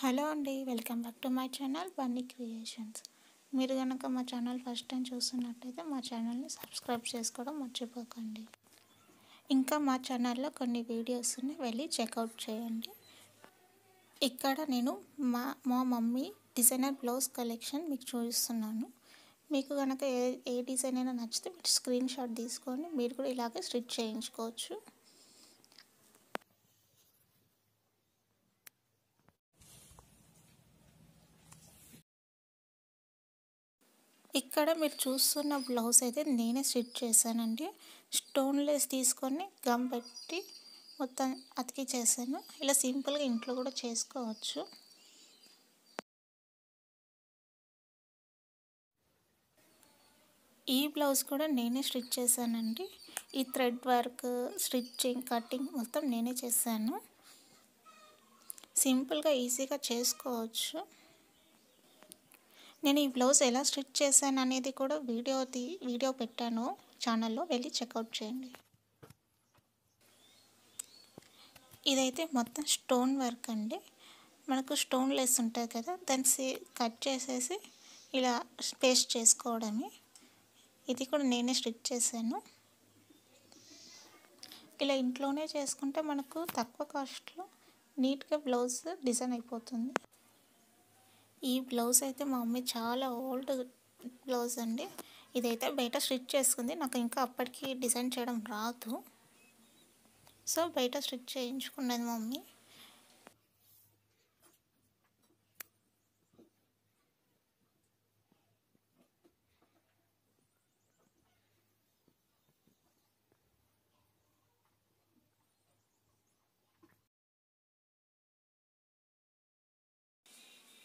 hello అండి welcome back to my channel Bunny Creations మీరు కనుక మా ఛానల్ ఫస్ట్ టైం చూస్తున్నట్టయితే మా ఛానల్ని సబ్స్క్రైబ్ చేసుకోవడం మర్చిపోకండి ఇంకా మా ఛానల్లో కొన్ని వీడియోస్ని వెళ్ళి చెక్అవుట్ చేయండి ఇక్కడ నేను మా మా మమ్మీ డిజైనర్ బ్లౌజ్ కలెక్షన్ మీకు చూపిస్తున్నాను మీకు కనుక ఏ ఏ డిజైన్ అయినా నచ్చితే మీరు స్క్రీన్ షాట్ తీసుకొని మీరు కూడా ఇలాగే స్టిచ్ చేయించుకోవచ్చు ఇక్కడ మీరు చూస్తున్న బ్లౌజ్ అయితే నేనే స్టిచ్ చేశానండి స్టోన్ లెస్ తీసుకొని గమ్ పెట్టి మొత్తం అతికి చేశాను ఇలా సింపుల్గా ఇంట్లో కూడా చేసుకోవచ్చు ఈ బ్లౌజ్ కూడా నేనే స్టిచ్ చేశానండి ఈ థ్రెడ్ వర్క్ స్టిచ్చింగ్ కటింగ్ మొత్తం నేనే చేశాను సింపుల్గా ఈజీగా చేసుకోవచ్చు నేను ఈ బ్లౌజ్ ఎలా స్టిచ్ చేశాను అనేది కూడా తీ వీడియో పెట్టాను ఛానల్లో వెళ్ళి చెక్అవుట్ చేయండి ఇదైతే మొత్తం స్టోన్ వర్క్ అండి మనకు స్టోన్ లెస్ ఉంటుంది కదా దాన్ని కట్ చేసేసి ఇలా పేస్ట్ చేసుకోవడమే ఇది కూడా నేనే స్టిచ్ చేశాను ఇలా ఇంట్లోనే చేసుకుంటే మనకు తక్కువ కాస్ట్లో నీట్గా బ్లౌజ్ డిజైన్ అయిపోతుంది ఈ బ్లౌజ్ అయితే మా మమ్మీ చాలా ఓల్డ్ బ్లౌజ్ అండి ఇదైతే బయట స్టిచ్ చేసుకుంది నాకు ఇంకా అప్పటికి డిజైన్ చేయడం రాదు సో బయట స్టిచ్ చేయించుకున్నది మమ్మీ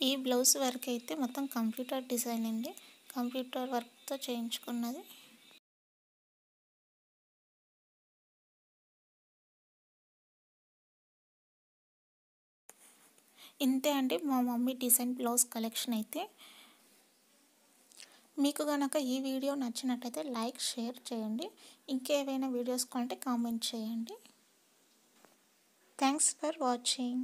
ఈ బ్లౌజ్ వర్క్ అయితే మొత్తం కంప్యూటర్ డిజైన్ అండి కంప్యూటర్ వర్క్తో చేయించుకున్నది ఇంతే అండి మా మమ్మీ డిజైన్ బ్లౌజ్ కలెక్షన్ అయితే మీకు కనుక ఈ వీడియో నచ్చినట్టయితే లైక్ షేర్ చేయండి ఇంకేవైనా వీడియోస్ కొంటే కామెంట్ చేయండి థ్యాంక్స్ ఫర్ వాచింగ్